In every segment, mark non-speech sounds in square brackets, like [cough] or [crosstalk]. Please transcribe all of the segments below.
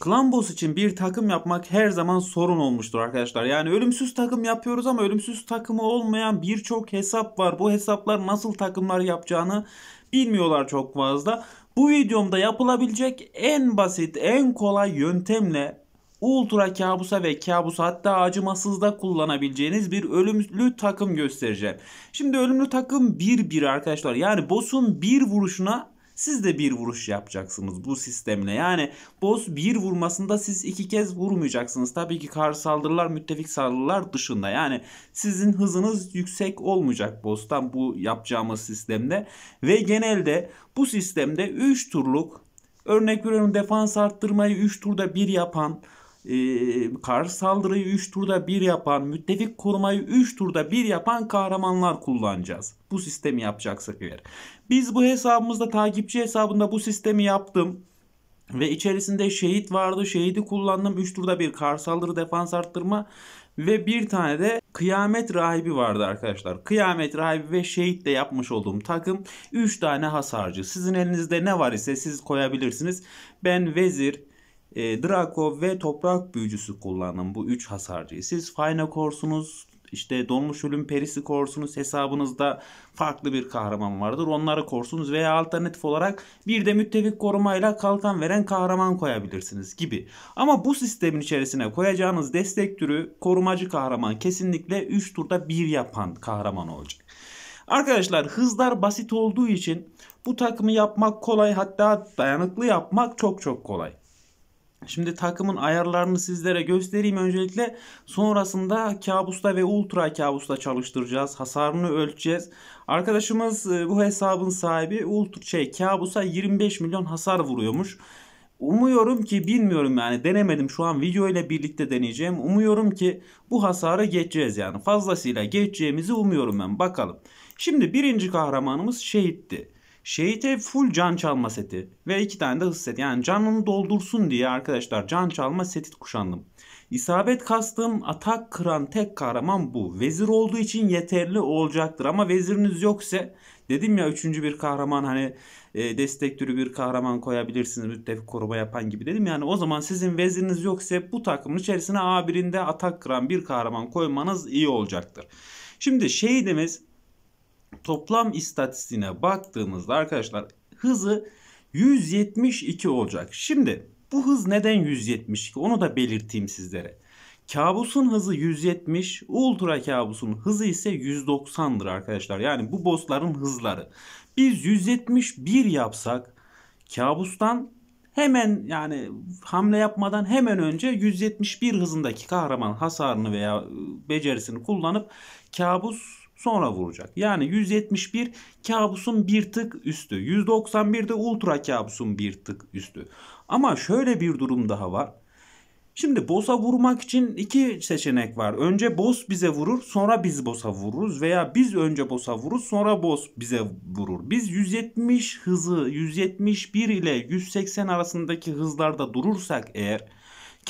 Klan boss için bir takım yapmak her zaman sorun olmuştur arkadaşlar. Yani ölümsüz takım yapıyoruz ama ölümsüz takımı olmayan birçok hesap var. Bu hesaplar nasıl takımlar yapacağını bilmiyorlar çok fazla. Bu videomda yapılabilecek en basit, en kolay yöntemle ultra kabusa ve kabus hatta acımasızda kullanabileceğiniz bir ölümlü takım göstereceğim. Şimdi ölümlü takım 1-1 arkadaşlar. Yani boss'un bir vuruşuna siz de bir vuruş yapacaksınız bu sistemle. Yani boss bir vurmasında siz iki kez vurmayacaksınız. Tabii ki kar saldırılar, müttefik saldırılar dışında. Yani sizin hızınız yüksek olmayacak boss'tan bu yapacağımız sistemde. Ve genelde bu sistemde 3 turluk örnek veriyorum defans arttırmayı 3 turda 1 yapan e, ee, karşı saldırıyı 3 turda 1 yapan, müttefik korumayı 3 turda 1 yapan kahramanlar kullanacağız. Bu sistemi yapacaksak eğer. Biz bu hesabımızda takipçi hesabında bu sistemi yaptım. Ve içerisinde şehit vardı. Şehidi kullandım. 3 turda bir kar saldırı defans arttırma. Ve bir tane de kıyamet rahibi vardı arkadaşlar. Kıyamet rahibi ve şehitle yapmış olduğum takım 3 tane hasarcı. Sizin elinizde ne var ise siz koyabilirsiniz. Ben vezir, e, Draco ve Toprak Büyücüsü kullanın bu 3 hasarcıyı siz Fine korsunuz. işte Donmuş Ölüm Perisi korsunuz. Hesabınızda farklı bir kahraman vardır. Onları korsunuz veya alternatif olarak bir de müttefik korumayla kalkan veren kahraman koyabilirsiniz gibi. Ama bu sistemin içerisine koyacağınız destek türü korumacı kahraman kesinlikle 3 turda 1 yapan kahraman olacak. Arkadaşlar hızlar basit olduğu için bu takımı yapmak kolay hatta dayanıklı yapmak çok çok kolay. Şimdi takımın ayarlarını sizlere göstereyim öncelikle. Sonrasında kabusta ve ultra kabusta çalıştıracağız. Hasarını ölçeceğiz. Arkadaşımız e, bu hesabın sahibi ultra şey kabusa 25 milyon hasar vuruyormuş. Umuyorum ki bilmiyorum yani denemedim şu an video ile birlikte deneyeceğim. Umuyorum ki bu hasarı geçeceğiz yani fazlasıyla geçeceğimizi umuyorum ben bakalım. Şimdi birinci kahramanımız şehitti. Şehite full can çalma seti ve iki tane de hız seti. Yani canını doldursun diye arkadaşlar can çalma seti kuşandım. İsabet kastığım atak kıran tek kahraman bu. Vezir olduğu için yeterli olacaktır. Ama veziriniz yoksa dedim ya üçüncü bir kahraman hani e, destek türü bir kahraman koyabilirsiniz müttefik koruma yapan gibi dedim. Yani o zaman sizin veziriniz yoksa bu takımın içerisine A1'inde atak kıran bir kahraman koymanız iyi olacaktır. Şimdi şehidimiz toplam istatistiğine baktığımızda arkadaşlar hızı 172 olacak. Şimdi bu hız neden 172 onu da belirteyim sizlere. Kabusun hızı 170, ultra kabusun hızı ise 190'dır arkadaşlar. Yani bu bossların hızları. Biz 171 yapsak kabustan hemen yani hamle yapmadan hemen önce 171 hızındaki kahraman hasarını veya becerisini kullanıp kabus sonra vuracak. Yani 171 kabusun bir tık üstü. 191 de ultra kabusun bir tık üstü. Ama şöyle bir durum daha var. Şimdi boss'a vurmak için iki seçenek var. Önce boss bize vurur sonra biz boss'a vururuz veya biz önce boss'a vururuz sonra boss bize vurur. Biz 170 hızı 171 ile 180 arasındaki hızlarda durursak eğer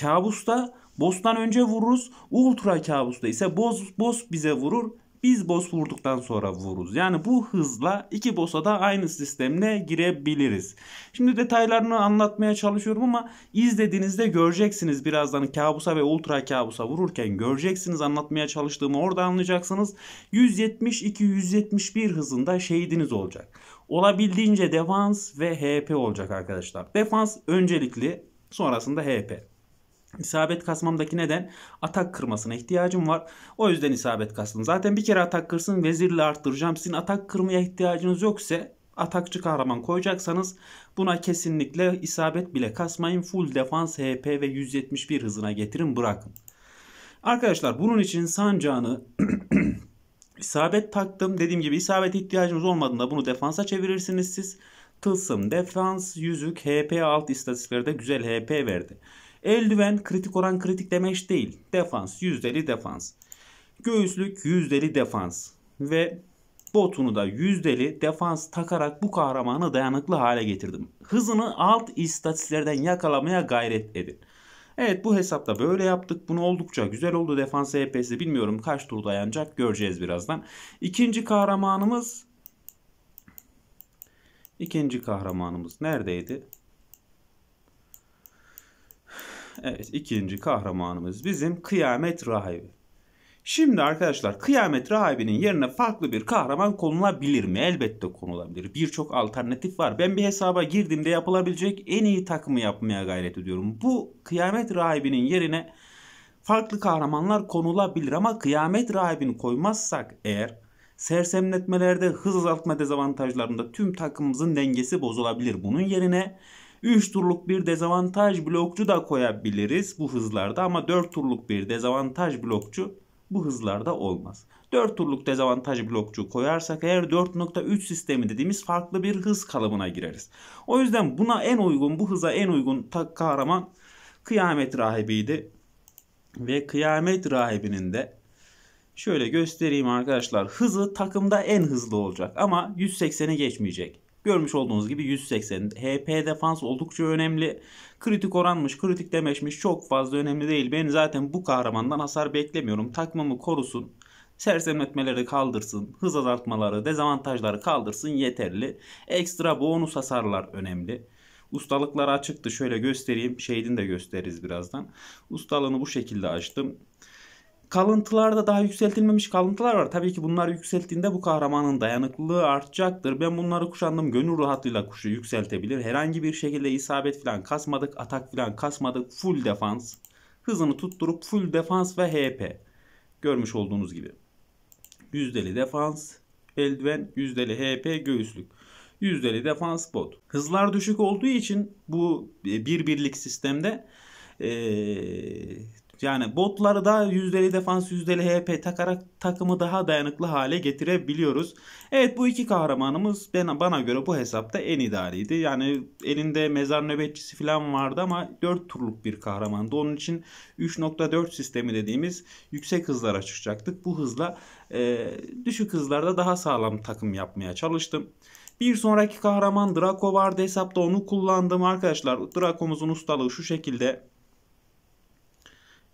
kabusta boss'tan önce vururuz. Ultra kabusta ise boss, boss bize vurur biz boss vurduktan sonra vururuz. Yani bu hızla iki boss'a da aynı sistemle girebiliriz. Şimdi detaylarını anlatmaya çalışıyorum ama izlediğinizde göreceksiniz. Birazdan kabusa ve ultra kabusa vururken göreceksiniz. Anlatmaya çalıştığımı orada anlayacaksınız. 172-171 hızında şehidiniz olacak. Olabildiğince defans ve HP olacak arkadaşlar. Defans öncelikli sonrasında HP. İsabet kasmamdaki neden atak kırmasına ihtiyacım var. O yüzden isabet kastım. Zaten bir kere atak kırsın vezirle arttıracağım. Sizin atak kırmaya ihtiyacınız yoksa atakçı kahraman koyacaksanız buna kesinlikle isabet bile kasmayın. Full defans HP ve 171 hızına getirin bırakın. Arkadaşlar bunun için sancağını [clears throat] isabet taktım. Dediğim gibi isabet ihtiyacınız olmadığında bunu defansa çevirirsiniz siz. Tılsım defans yüzük HP alt istatistiklerde güzel HP verdi. Eldiven kritik oran kritik demeç değil. Defans %50 defans. Göğüslük %50 defans. Ve botunu da %50 defans takarak bu kahramanı dayanıklı hale getirdim. Hızını alt istatistiklerden yakalamaya gayret edin. Evet bu hesapta böyle yaptık. Bunu oldukça güzel oldu. Defans HP'si e bilmiyorum kaç tur dayanacak göreceğiz birazdan. İkinci kahramanımız İkinci kahramanımız neredeydi? Evet ikinci kahramanımız bizim kıyamet rahibi. Şimdi arkadaşlar kıyamet rahibinin yerine farklı bir kahraman konulabilir mi? Elbette konulabilir. Birçok alternatif var. Ben bir hesaba girdiğimde yapılabilecek en iyi takımı yapmaya gayret ediyorum. Bu kıyamet rahibinin yerine farklı kahramanlar konulabilir ama kıyamet rahibini koymazsak eğer sersemletmelerde hız azaltma dezavantajlarında tüm takımımızın dengesi bozulabilir. Bunun yerine 3 turluk bir dezavantaj blokçu da koyabiliriz bu hızlarda ama 4 turluk bir dezavantaj blokçu bu hızlarda olmaz. 4 turluk dezavantaj blokçu koyarsak eğer 4.3 sistemi dediğimiz farklı bir hız kalıbına gireriz. O yüzden buna en uygun bu hıza en uygun tak kahraman kıyamet rahibiydi. Ve kıyamet rahibinin de şöyle göstereyim arkadaşlar hızı takımda en hızlı olacak ama 180'i geçmeyecek. Görmüş olduğunuz gibi 180. HP defans oldukça önemli. Kritik oranmış, kritik demeçmiş çok fazla önemli değil. Ben zaten bu kahramandan hasar beklemiyorum. Takmamı korusun. Sersemletmeleri kaldırsın, hız azaltmaları, dezavantajları kaldırsın yeterli. Ekstra bonus hasarlar önemli. Ustalıkları açıktı. Şöyle göstereyim. Şeydin de gösteririz birazdan. Ustalığını bu şekilde açtım. Kalıntılarda daha yükseltilmemiş kalıntılar var. Tabii ki bunlar yükselttiğinde bu kahramanın dayanıklılığı artacaktır. Ben bunları kuşandım. Gönül rahatlığıyla kuşu yükseltebilir. Herhangi bir şekilde isabet falan kasmadık. Atak falan kasmadık. Full defans. Hızını tutturup full defans ve HP. Görmüş olduğunuz gibi. Yüzdeli defans, eldiven, yüzdeli HP, göğüslük. Yüzdeli defans bot. Hızlar düşük olduğu için bu bir birlik sistemde ee, yani botları da yüzdeli defans yüzdeli HP takarak takımı daha dayanıklı hale getirebiliyoruz. Evet bu iki kahramanımız ben, bana göre bu hesapta en idariydi. Yani elinde mezar nöbetçisi falan vardı ama 4 turluk bir kahramandı. Onun için 3.4 sistemi dediğimiz yüksek hızlara çıkacaktık. Bu hızla e, düşük hızlarda daha sağlam takım yapmaya çalıştım. Bir sonraki kahraman Draco vardı hesapta onu kullandım arkadaşlar. Draco'muzun ustalığı şu şekilde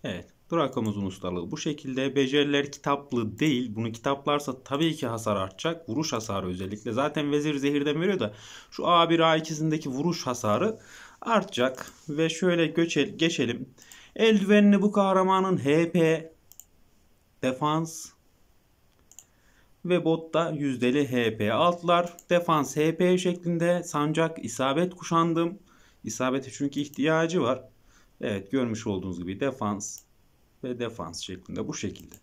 Evet. Durakamızın ustalığı bu şekilde. Beceriler kitaplı değil. Bunu kitaplarsa tabii ki hasar artacak. Vuruş hasarı özellikle. Zaten vezir zehirden veriyor da şu A1 A2'sindeki vuruş hasarı artacak. Ve şöyle göçel, geçelim. Eldivenli bu kahramanın HP, defans ve botta yüzdeli HP altlar. Defans HP şeklinde sancak isabet kuşandım. İsabete çünkü ihtiyacı var. Evet görmüş olduğunuz gibi defans ve defans şeklinde bu şekilde.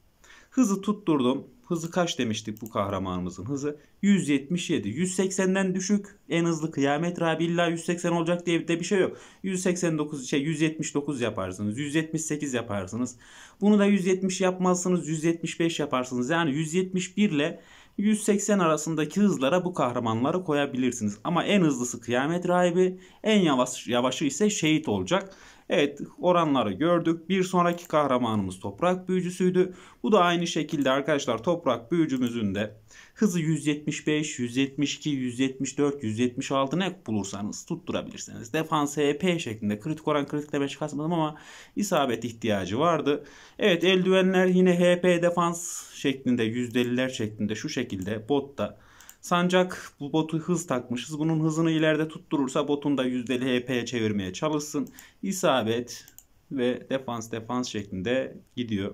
Hızı tutturdum. Hızı kaç demiştik bu kahramanımızın hızı? 177. 180'den düşük. En hızlı kıyamet rabi illa 180 olacak diye de bir şey yok. 189 şey 179 yaparsınız. 178 yaparsınız. Bunu da 170 yapmazsınız. 175 yaparsınız. Yani 171 ile 180 arasındaki hızlara bu kahramanları koyabilirsiniz. Ama en hızlısı kıyamet rahibi, en yavaş yavaşı ise şehit olacak. Evet oranları gördük. Bir sonraki kahramanımız toprak büyücüsüydü. Bu da aynı şekilde arkadaşlar toprak büyücümüzün de hızı 175, 172, 174, 176 ne bulursanız tutturabilirsiniz. Defans HP şeklinde kritik oran kritik demeç kasmadım ama isabet ihtiyacı vardı. Evet eldivenler yine HP defans şeklinde %50'ler şeklinde şu şekilde botta Sancak bu botu hız takmışız. Bunun hızını ileride tutturursa botun da yüzdeli HP'ye çevirmeye çalışsın. İsabet ve defans defans şeklinde gidiyor.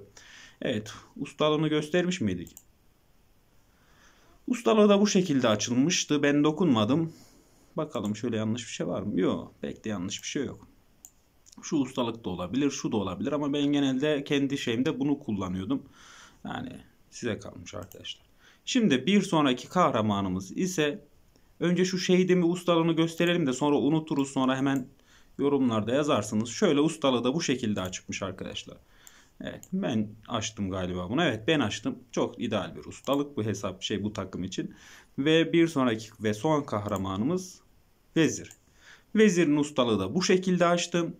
Evet ustalığını göstermiş miydik? Ustalığı da bu şekilde açılmıştı. Ben dokunmadım. Bakalım şöyle yanlış bir şey var mı? Yok. Pek de yanlış bir şey yok. Şu ustalık da olabilir, şu da olabilir ama ben genelde kendi şeyimde bunu kullanıyordum. Yani size kalmış arkadaşlar. Şimdi bir sonraki kahramanımız ise önce şu şehidimi ustalığını gösterelim de sonra unuturuz sonra hemen yorumlarda yazarsınız. Şöyle ustalığı da bu şekilde açıkmış arkadaşlar. Evet ben açtım galiba bunu. Evet ben açtım. Çok ideal bir ustalık bu hesap şey bu takım için. Ve bir sonraki ve son kahramanımız Vezir. Vezirin ustalığı da bu şekilde açtım.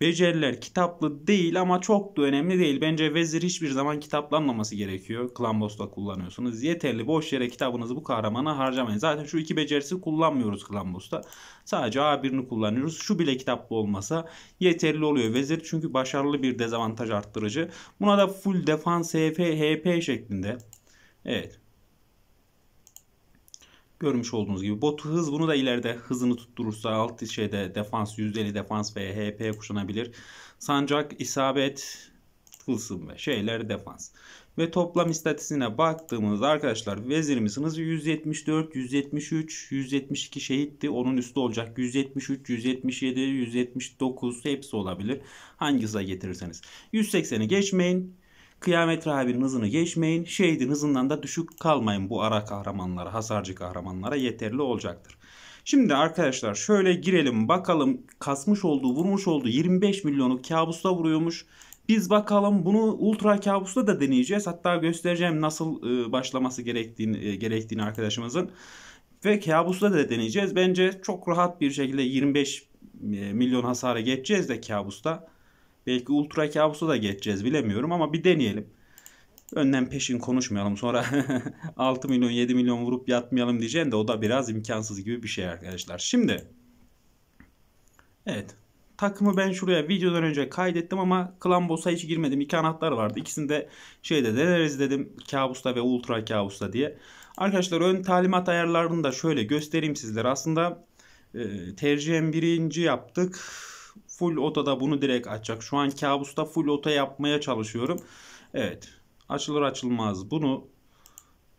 Beceriler kitaplı değil ama çok da önemli değil. Bence vezir hiçbir zaman kitaplanmaması gerekiyor. Klambos'ta kullanıyorsunuz. Yeterli boş yere kitabınızı bu kahramana harcamayın. Zaten şu iki becerisi kullanmıyoruz Klambos'ta. Sadece A1'ini kullanıyoruz. Şu bile kitaplı olmasa yeterli oluyor. Vezir çünkü başarılı bir dezavantaj arttırıcı. Buna da full defans HP, HP şeklinde. Evet. Görmüş olduğunuz gibi botu hız bunu da ileride hızını tutturursa alt şeyde defans %50 defans veya HP kuşanabilir. Sancak isabet tılsım ve şeyler defans. Ve toplam istatistiğine baktığımızda arkadaşlar vezirimiz hızı 174, 173, 172 şehitti. Onun üstü olacak 173, 177, 179 hepsi olabilir. hangi Hangisi getirirseniz. 180'i geçmeyin. Kıyamet Rahibi'nin hızını geçmeyin. Şehidin hızından da düşük kalmayın bu ara kahramanlara, hasarcı kahramanlara yeterli olacaktır. Şimdi arkadaşlar şöyle girelim bakalım kasmış olduğu vurmuş olduğu 25 milyonu kabusta vuruyormuş. Biz bakalım bunu ultra kabusta da deneyeceğiz. Hatta göstereceğim nasıl e, başlaması gerektiğini, e, gerektiğini arkadaşımızın. Ve kabusta da deneyeceğiz. Bence çok rahat bir şekilde 25 e, milyon hasara geçeceğiz de kabusta. Belki ultra kabusa da geçeceğiz bilemiyorum ama bir deneyelim. Önden peşin konuşmayalım sonra 6 [laughs] milyon 7 milyon vurup yatmayalım diyeceğim de o da biraz imkansız gibi bir şey arkadaşlar. Şimdi evet takımı ben şuraya videodan önce kaydettim ama klan boss'a hiç girmedim. İki anahtar vardı. İkisini de şeyde deneriz dedim. Kabusta ve ultra kabusta diye. Arkadaşlar ön talimat ayarlarını da şöyle göstereyim sizlere. Aslında e, tercihen birinci yaptık. Full otada bunu direkt açacak. Şu an kabusta full ota yapmaya çalışıyorum. Evet. Açılır açılmaz bunu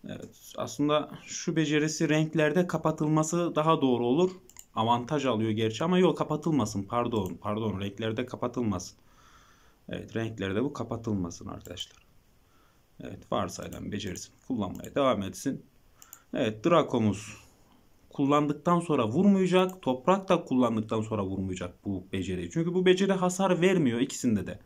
Evet. Aslında şu becerisi renklerde kapatılması daha doğru olur. Avantaj alıyor gerçi ama yok kapatılmasın. Pardon. Pardon. Renklerde kapatılmasın. Evet. Renklerde bu kapatılmasın arkadaşlar. Evet. Varsayılan becerisini kullanmaya devam etsin. Evet. Drakomuz kullandıktan sonra vurmayacak. Toprak da kullandıktan sonra vurmayacak bu beceriyi. Çünkü bu beceri hasar vermiyor ikisinde de.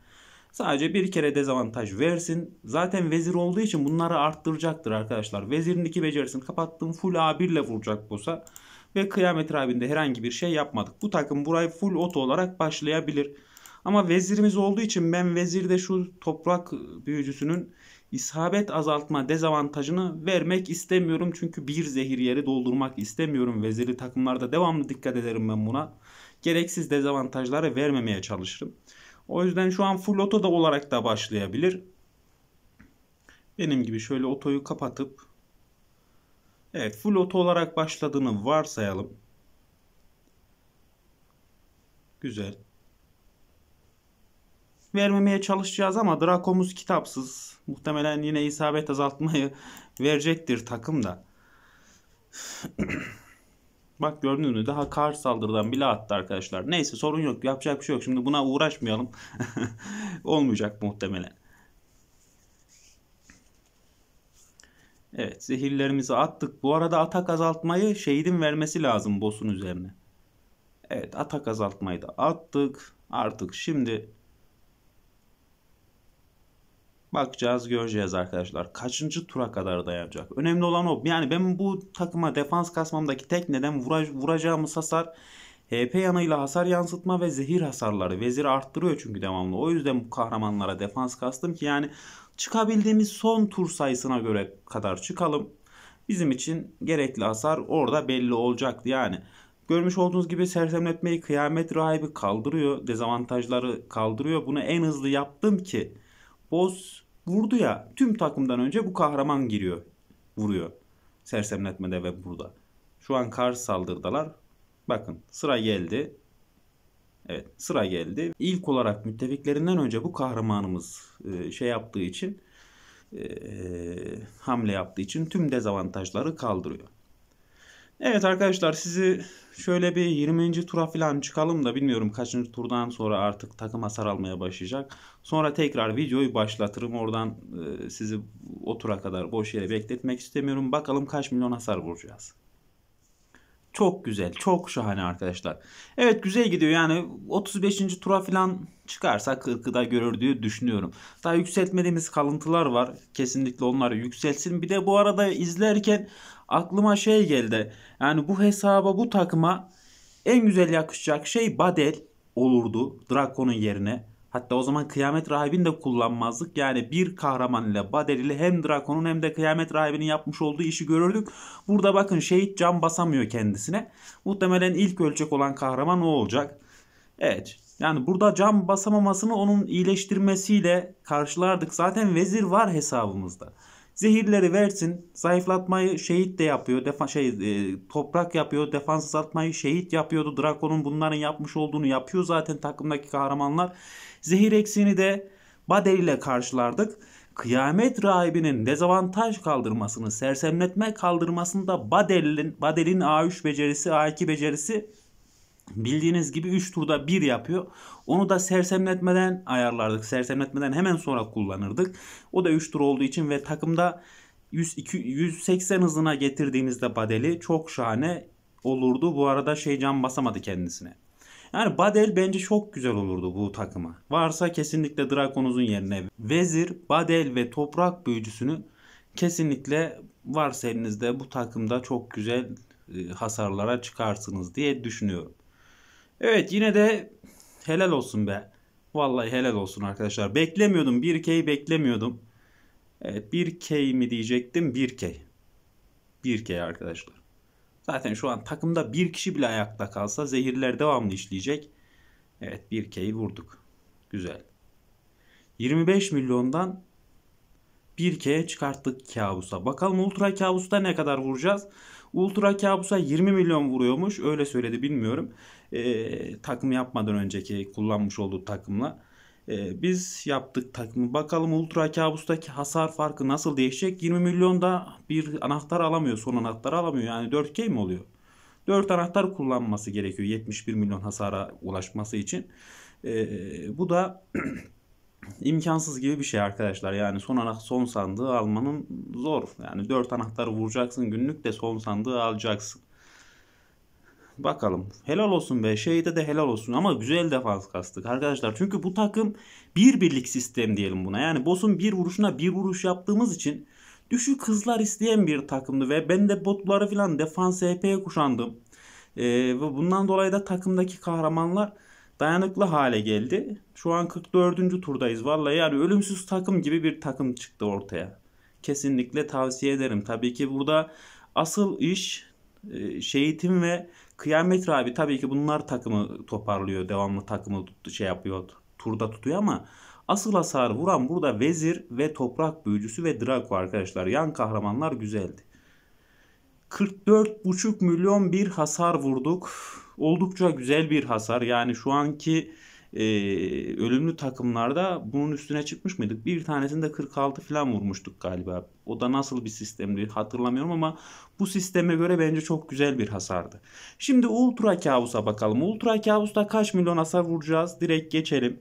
Sadece bir kere dezavantaj versin. Zaten vezir olduğu için bunları arttıracaktır arkadaşlar. Vezirin iki becerisini kapattım. Full A1 ile vuracak bosa. Ve kıyamet rabinde herhangi bir şey yapmadık. Bu takım burayı full oto olarak başlayabilir. Ama vezirimiz olduğu için ben vezirde şu toprak büyücüsünün isabet azaltma dezavantajını vermek istemiyorum. Çünkü bir zehir yeri doldurmak istemiyorum. Vezeli takımlarda devamlı dikkat ederim ben buna. Gereksiz dezavantajları vermemeye çalışırım. O yüzden şu an full auto da olarak da başlayabilir. Benim gibi şöyle otoyu kapatıp Evet full auto olarak başladığını varsayalım. Güzel vermemeye çalışacağız ama Drakomuz kitapsız. Muhtemelen yine isabet azaltmayı verecektir takım da. [clears throat] Bak gördünüz mü daha kar saldırıdan bile attı arkadaşlar. Neyse sorun yok yapacak bir şey yok. Şimdi buna uğraşmayalım. [laughs] Olmayacak muhtemelen. Evet zehirlerimizi attık. Bu arada atak azaltmayı şehidin vermesi lazım boss'un üzerine. Evet atak azaltmayı da attık. Artık şimdi Bakacağız göreceğiz arkadaşlar. Kaçıncı tura kadar dayanacak? Önemli olan o. Yani ben bu takıma defans kasmamdaki tek neden vura, vuracağımız hasar HP yanıyla hasar yansıtma ve zehir hasarları. Vezir arttırıyor çünkü devamlı. O yüzden bu kahramanlara defans kastım ki yani çıkabildiğimiz son tur sayısına göre kadar çıkalım. Bizim için gerekli hasar orada belli olacaktı yani. Görmüş olduğunuz gibi sersemletmeyi kıyamet rahibi kaldırıyor. Dezavantajları kaldırıyor. Bunu en hızlı yaptım ki Oz vurdu ya tüm takımdan önce bu kahraman giriyor. Vuruyor. Sersemletmede ve burada. Şu an kar saldırdalar. Bakın sıra geldi. Evet sıra geldi. İlk olarak müttefiklerinden önce bu kahramanımız e, şey yaptığı için e, hamle yaptığı için tüm dezavantajları kaldırıyor. Evet arkadaşlar sizi şöyle bir 20. tura falan çıkalım da bilmiyorum kaçıncı turdan sonra artık takım hasar almaya başlayacak. Sonra tekrar videoyu başlatırım oradan e, sizi o tura kadar boş yere bekletmek istemiyorum. Bakalım kaç milyon hasar vuracağız. Çok güzel çok şahane arkadaşlar. Evet güzel gidiyor yani 35. tura falan çıkarsa 40'ı da görür diye düşünüyorum. Daha yükseltmediğimiz kalıntılar var. Kesinlikle onları yükselsin. Bir de bu arada izlerken aklıma şey geldi. Yani bu hesaba bu takıma en güzel yakışacak şey Badel olurdu Drakon'un yerine. Hatta o zaman Kıyamet Rahibi'ni de kullanmazdık. Yani bir kahraman ile Badel ile hem Drakon'un hem de Kıyamet Rahibi'nin yapmış olduğu işi görürdük. Burada bakın şehit can basamıyor kendisine. Muhtemelen ilk ölecek olan kahraman o olacak. Evet yani burada can basamamasını onun iyileştirmesiyle karşılardık. Zaten vezir var hesabımızda. Zehirleri versin. Zayıflatmayı şehit de yapıyor. Defa şey e, toprak yapıyor. Defans atmayı şehit yapıyordu. Drakon'un bunların yapmış olduğunu yapıyor zaten takımdaki kahramanlar. Zehir eksiğini de Bader ile karşılardık. Kıyamet rahibinin dezavantaj kaldırmasını, sersemletme kaldırmasında Badel'in Badel'in A3 becerisi, A2 becerisi Bildiğiniz gibi 3 turda 1 yapıyor. Onu da sersemletmeden ayarlardık. Sersemletmeden hemen sonra kullanırdık. O da 3 tur olduğu için ve takımda 100, 180 hızına getirdiğimizde Badel'i çok şahane olurdu. Bu arada şey can basamadı kendisine. Yani Badel bence çok güzel olurdu bu takıma. Varsa kesinlikle Drakonuz'un yerine Vezir, Badel ve Toprak Büyücüsünü kesinlikle varsa elinizde bu takımda çok güzel e, hasarlara çıkarsınız diye düşünüyorum. Evet yine de helal olsun be. Vallahi helal olsun arkadaşlar. Beklemiyordum. 1K'yi beklemiyordum. Evet 1K mi diyecektim? 1K. 1K arkadaşlar. Zaten şu an takımda bir kişi bile ayakta kalsa zehirler devamlı işleyecek. Evet 1K'yi vurduk. Güzel. 25 milyondan 1K'ye çıkarttık kabusa. Bakalım ultra kabusta ne kadar vuracağız? Ultra kabusa 20 milyon vuruyormuş. Öyle söyledi bilmiyorum e, takım yapmadan önceki kullanmış olduğu takımla. E, biz yaptık takımı. Bakalım Ultra Kabus'taki hasar farkı nasıl değişecek? 20 milyon da bir anahtar alamıyor. Son anahtarı alamıyor. Yani 4K mi oluyor? 4 anahtar kullanması gerekiyor 71 milyon hasara ulaşması için. E, bu da [clears throat] imkansız gibi bir şey arkadaşlar. Yani son ana son sandığı almanın zor. Yani 4 anahtarı vuracaksın günlük de son sandığı alacaksın. Bakalım. Helal olsun be. Şeyde de helal olsun. Ama güzel defans kastık arkadaşlar. Çünkü bu takım bir birlik sistem diyelim buna. Yani boss'un bir vuruşuna bir vuruş yaptığımız için düşük hızlar isteyen bir takımdı. Ve ben de botları filan defans HP'ye e kuşandım. Ee, ve bundan dolayı da takımdaki kahramanlar dayanıklı hale geldi. Şu an 44. turdayız. Vallahi yani ölümsüz takım gibi bir takım çıktı ortaya. Kesinlikle tavsiye ederim. Tabii ki burada asıl iş e, şehitim ve Kıyamet abi tabii ki bunlar takımı toparlıyor. Devamlı takımı şey yapıyor. Turda tutuyor ama asıl hasar vuran burada Vezir ve Toprak Büyücüsü ve Draco arkadaşlar. Yan kahramanlar güzeldi. 44,5 milyon bir hasar vurduk. Oldukça güzel bir hasar. Yani şu anki e, ölümlü takımlarda bunun üstüne çıkmış mıydık? Bir tanesinde 46 falan vurmuştuk galiba. O da nasıl bir sistemdi hatırlamıyorum ama bu sisteme göre bence çok güzel bir hasardı. Şimdi Ultra Kabus'a bakalım. Ultra Kabus'ta kaç milyon hasar vuracağız? Direkt geçelim.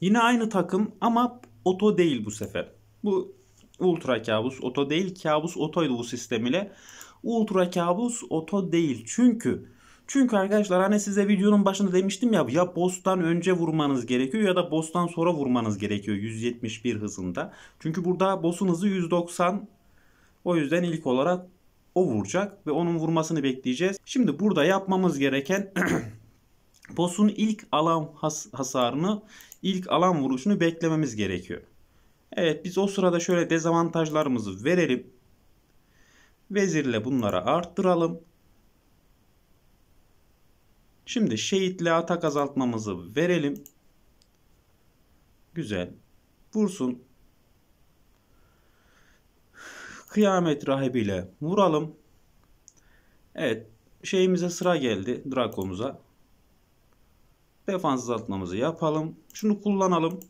Yine aynı takım ama oto değil bu sefer. Bu ultra kabus oto değil kabus otoydu bu sistem ile. Ultra kabus oto değil çünkü çünkü arkadaşlar hani size videonun başında demiştim ya ya boss'tan önce vurmanız gerekiyor ya da boss'tan sonra vurmanız gerekiyor 171 hızında. Çünkü burada boss'un hızı 190 o yüzden ilk olarak o vuracak ve onun vurmasını bekleyeceğiz. Şimdi burada yapmamız gereken [clears throat] boss'un ilk alan has hasarını, ilk alan vuruşunu beklememiz gerekiyor. Evet biz o sırada şöyle dezavantajlarımızı verelim. Vezirle bunları arttıralım. Şimdi şehitle atak azaltmamızı verelim. Güzel. Vursun. Kıyamet rahibiyle vuralım. Evet. Şeyimize sıra geldi. Drakomuza. Defans azaltmamızı yapalım. Şunu kullanalım.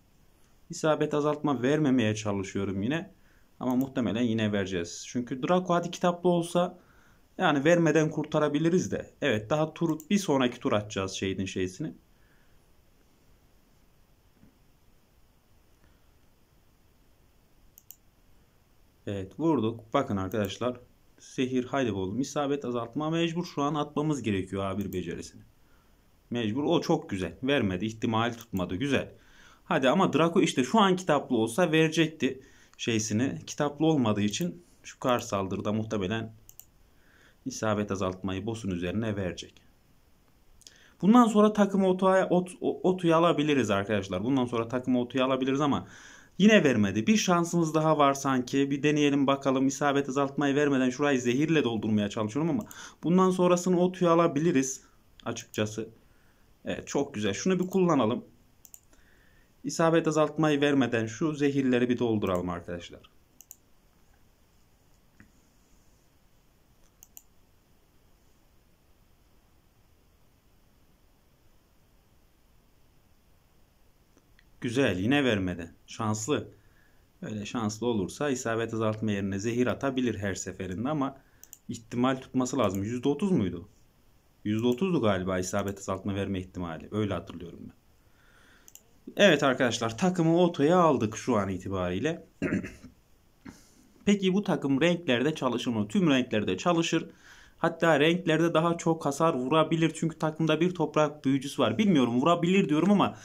İsabet azaltma vermemeye çalışıyorum yine. Ama muhtemelen yine vereceğiz. Çünkü Draco hadi kitaplı olsa yani vermeden kurtarabiliriz de. Evet daha tur, bir sonraki tur atacağız şeyin şeysini. Evet vurduk. Bakın arkadaşlar. Sehir haydi oğlum. İsabet azaltma mecbur. Şu an atmamız gerekiyor abi becerisini. Mecbur. O çok güzel. Vermedi. ihtimal tutmadı. Güzel. Hadi ama Draco işte şu an kitaplı olsa verecekti şeysini. Kitaplı olmadığı için şu kar saldırıda muhtemelen isabet azaltmayı bosun üzerine verecek. Bundan sonra takımı otuya, ot, otuya alabiliriz arkadaşlar. Bundan sonra takımı otuya alabiliriz ama yine vermedi. Bir şansımız daha var sanki. Bir deneyelim bakalım İsabet azaltmayı vermeden şurayı zehirle doldurmaya çalışıyorum ama bundan sonrasını otuya alabiliriz açıkçası. Evet çok güzel. Şunu bir kullanalım. İsabet azaltmayı vermeden şu zehirleri bir dolduralım arkadaşlar. Güzel yine vermedi. Şanslı. Böyle şanslı olursa isabet azaltma yerine zehir atabilir her seferinde ama ihtimal tutması lazım. %30 muydu? %30'du galiba isabet azaltma verme ihtimali. Öyle hatırlıyorum ben. Evet arkadaşlar takımı otoya aldık şu an itibariyle. [clears throat] Peki bu takım renklerde çalışır mı? Tüm renklerde çalışır. Hatta renklerde daha çok hasar vurabilir. Çünkü takımda bir toprak büyücüsü var. Bilmiyorum vurabilir diyorum ama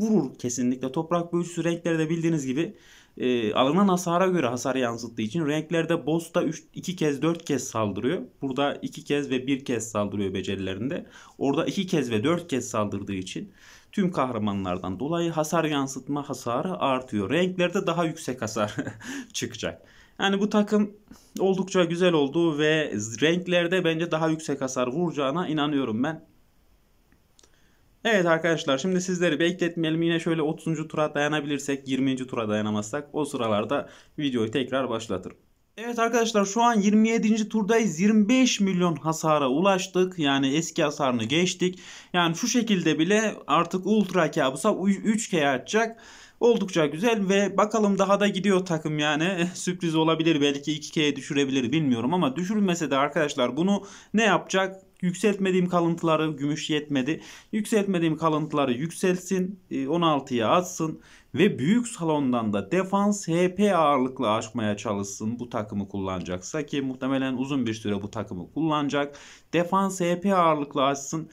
vurur kesinlikle. Toprak bölücüsü renkleri de bildiğiniz gibi e, alınan hasara göre hasar yansıttığı için renklerde boss'ta 2 kez 4 kez saldırıyor. Burada 2 kez ve 1 kez saldırıyor becerilerinde. Orada 2 kez ve 4 kez saldırdığı için tüm kahramanlardan dolayı hasar yansıtma hasarı artıyor. Renklerde daha yüksek hasar [laughs] çıkacak. Yani bu takım oldukça güzel oldu ve renklerde bence daha yüksek hasar vuracağına inanıyorum ben. Evet arkadaşlar şimdi sizleri bekletmeyelim. Yine şöyle 30. tura dayanabilirsek 20. tura dayanamazsak o sıralarda videoyu tekrar başlatırım. Evet arkadaşlar şu an 27. turdayız. 25 milyon hasara ulaştık. Yani eski hasarını geçtik. Yani şu şekilde bile artık ultra kabusa 3K atacak. Oldukça güzel ve bakalım daha da gidiyor takım yani. [laughs] Eh, sürpriz olabilir belki 2K'ye düşürebilir bilmiyorum ama düşürmese de arkadaşlar bunu ne yapacak? Yükseltmediğim kalıntıları gümüş yetmedi. Yükseltmediğim kalıntıları yükselsin 16'ya e, atsın ve büyük salondan da defans HP ağırlıklı açmaya çalışsın bu takımı kullanacaksa ki muhtemelen uzun bir süre bu takımı kullanacak. Defans HP ağırlıklı açsın.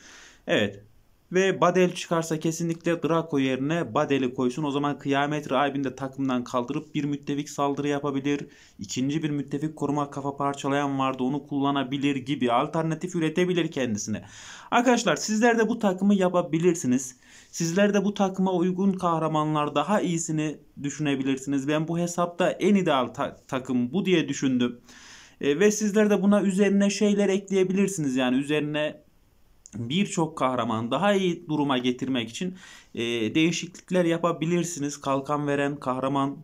Evet ve Badel çıkarsa kesinlikle Draco yerine Badel'i koysun. O zaman Kıyamet Raib'ini de takımdan kaldırıp bir müttefik saldırı yapabilir. İkinci bir müttefik koruma kafa parçalayan vardı onu kullanabilir gibi alternatif üretebilir kendisine. Arkadaşlar sizler de bu takımı yapabilirsiniz. Sizler de bu takıma uygun kahramanlar daha iyisini düşünebilirsiniz. Ben bu hesapta en ideal ta takım bu diye düşündüm. E, ve sizler de buna üzerine şeyler ekleyebilirsiniz. Yani üzerine birçok kahraman daha iyi duruma getirmek için e, değişiklikler yapabilirsiniz. Kalkan veren kahraman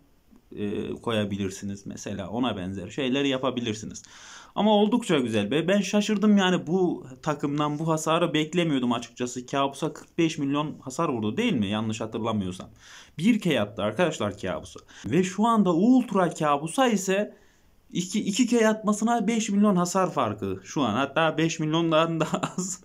e, koyabilirsiniz mesela ona benzer şeyleri yapabilirsiniz. Ama oldukça güzel be. Ben şaşırdım yani bu takımdan bu hasarı beklemiyordum açıkçası. Kabusa 45 milyon hasar vurdu değil mi? Yanlış hatırlamıyorsam. bir k attı arkadaşlar kabusa. Ve şu anda Ultra kabusa ise 2, 2 kere atmasına 5 milyon hasar farkı şu an. Hatta 5 milyondan daha az.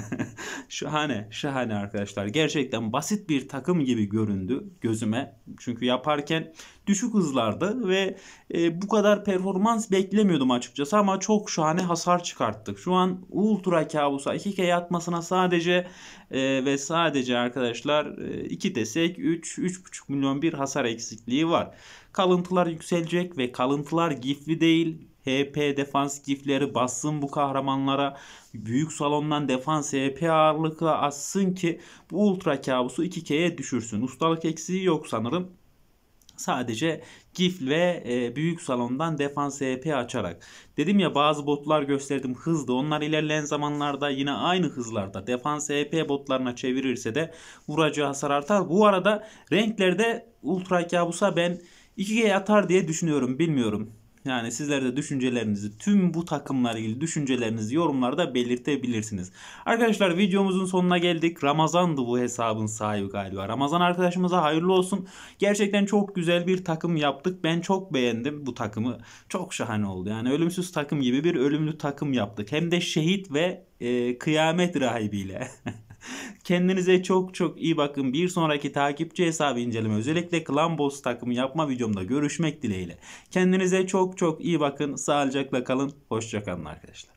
[laughs] şahane, şahane arkadaşlar. Gerçekten basit bir takım gibi göründü gözüme. Çünkü yaparken düşük hızlardı ve e, bu kadar performans beklemiyordum açıkçası ama çok şahane hasar çıkarttık. Şu an ultra kabusa 2K atmasına sadece e, ve sadece arkadaşlar e, 2 desek 3 3,5 milyon bir hasar eksikliği var. Kalıntılar yükselecek ve kalıntılar gifli değil. HP defans gifleri bassın bu kahramanlara. Büyük salondan defans HP ağırlıkla assın ki bu ultra kabusu 2K'ye düşürsün. Ustalık eksiği yok sanırım. Sadece GIF ve e, büyük salondan defans HP açarak. Dedim ya bazı botlar gösterdim hızlı. Onlar ilerleyen zamanlarda yine aynı hızlarda defans HP botlarına çevirirse de vuracağı hasar artar. Bu arada renklerde Ultra Kabus'a ben 2G atar diye düşünüyorum. Bilmiyorum. Yani sizler de düşüncelerinizi, tüm bu takımlarla ilgili düşüncelerinizi yorumlarda belirtebilirsiniz. Arkadaşlar videomuzun sonuna geldik. Ramazan'dı bu hesabın sahibi galiba. Ramazan arkadaşımıza hayırlı olsun. Gerçekten çok güzel bir takım yaptık. Ben çok beğendim bu takımı. Çok şahane oldu. Yani ölümsüz takım gibi bir ölümlü takım yaptık. Hem de şehit ve e, kıyamet rahibiyle. [laughs] Kendinize çok çok iyi bakın. Bir sonraki takipçi hesabı inceleme özellikle Clan Boss takımı yapma videomda görüşmek dileğiyle. Kendinize çok çok iyi bakın. Sağlıcakla kalın. Hoşçakalın arkadaşlar.